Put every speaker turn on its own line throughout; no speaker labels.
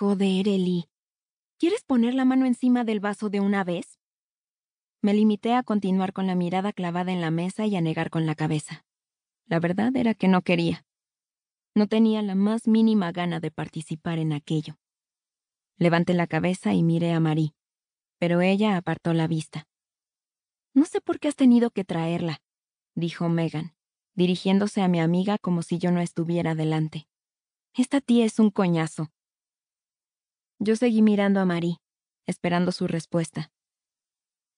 Joder, Eli. ¿Quieres poner la mano encima del vaso de una vez? Me limité a continuar con la mirada clavada en la mesa y a negar con la cabeza. La verdad era que no quería. No tenía la más mínima gana de participar en aquello. Levanté la cabeza y miré a Marie, pero ella apartó la vista. No sé por qué has tenido que traerla, dijo Megan, dirigiéndose a mi amiga como si yo no estuviera delante. Esta tía es un coñazo. Yo seguí mirando a Marie, esperando su respuesta.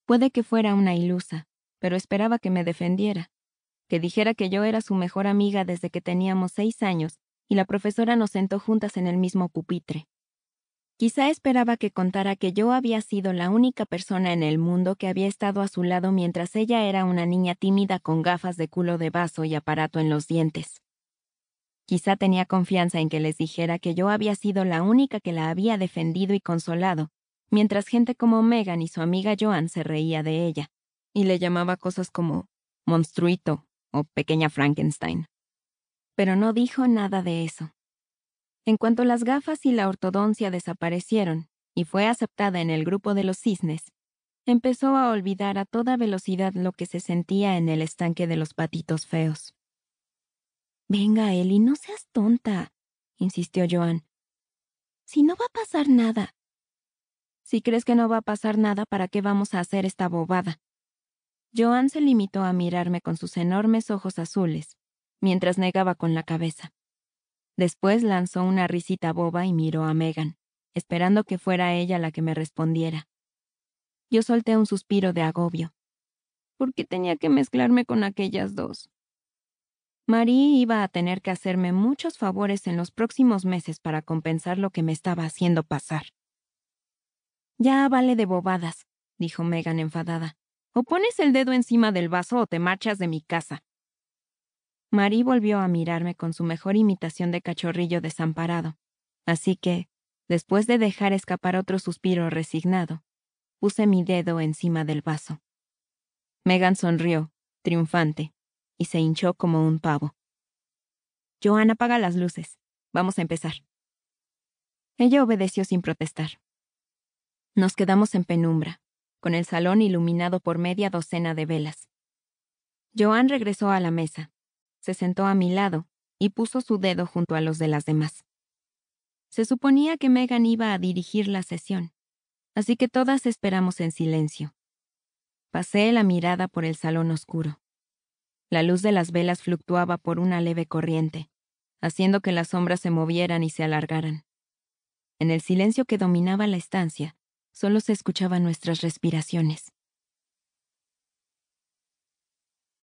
Puede que fuera una ilusa, pero esperaba que me defendiera, que dijera que yo era su mejor amiga desde que teníamos seis años y la profesora nos sentó juntas en el mismo pupitre. Quizá esperaba que contara que yo había sido la única persona en el mundo que había estado a su lado mientras ella era una niña tímida con gafas de culo de vaso y aparato en los dientes. Quizá tenía confianza en que les dijera que yo había sido la única que la había defendido y consolado, mientras gente como Megan y su amiga Joan se reía de ella, y le llamaba cosas como monstruito o pequeña Frankenstein. Pero no dijo nada de eso. En cuanto las gafas y la ortodoncia desaparecieron y fue aceptada en el grupo de los cisnes, empezó a olvidar a toda velocidad lo que se sentía en el estanque de los patitos feos. Venga, Eli, no seas tonta, insistió Joan. Si no va a pasar nada. Si crees que no va a pasar nada, ¿para qué vamos a hacer esta bobada? Joan se limitó a mirarme con sus enormes ojos azules, mientras negaba con la cabeza. Después lanzó una risita boba y miró a Megan, esperando que fuera ella la que me respondiera. Yo solté un suspiro de agobio. ¿Por qué tenía que mezclarme con aquellas dos? Marie iba a tener que hacerme muchos favores en los próximos meses para compensar lo que me estaba haciendo pasar. Ya vale de bobadas, dijo Megan enfadada. O pones el dedo encima del vaso o te marchas de mi casa. Marie volvió a mirarme con su mejor imitación de cachorrillo desamparado. Así que, después de dejar escapar otro suspiro resignado, puse mi dedo encima del vaso. Megan sonrió, triunfante y se hinchó como un pavo. Joan apaga las luces. Vamos a empezar. Ella obedeció sin protestar. Nos quedamos en penumbra, con el salón iluminado por media docena de velas. Joan regresó a la mesa, se sentó a mi lado y puso su dedo junto a los de las demás. Se suponía que Megan iba a dirigir la sesión, así que todas esperamos en silencio. Pasé la mirada por el salón oscuro. La luz de las velas fluctuaba por una leve corriente, haciendo que las sombras se movieran y se alargaran. En el silencio que dominaba la estancia, solo se escuchaban nuestras respiraciones.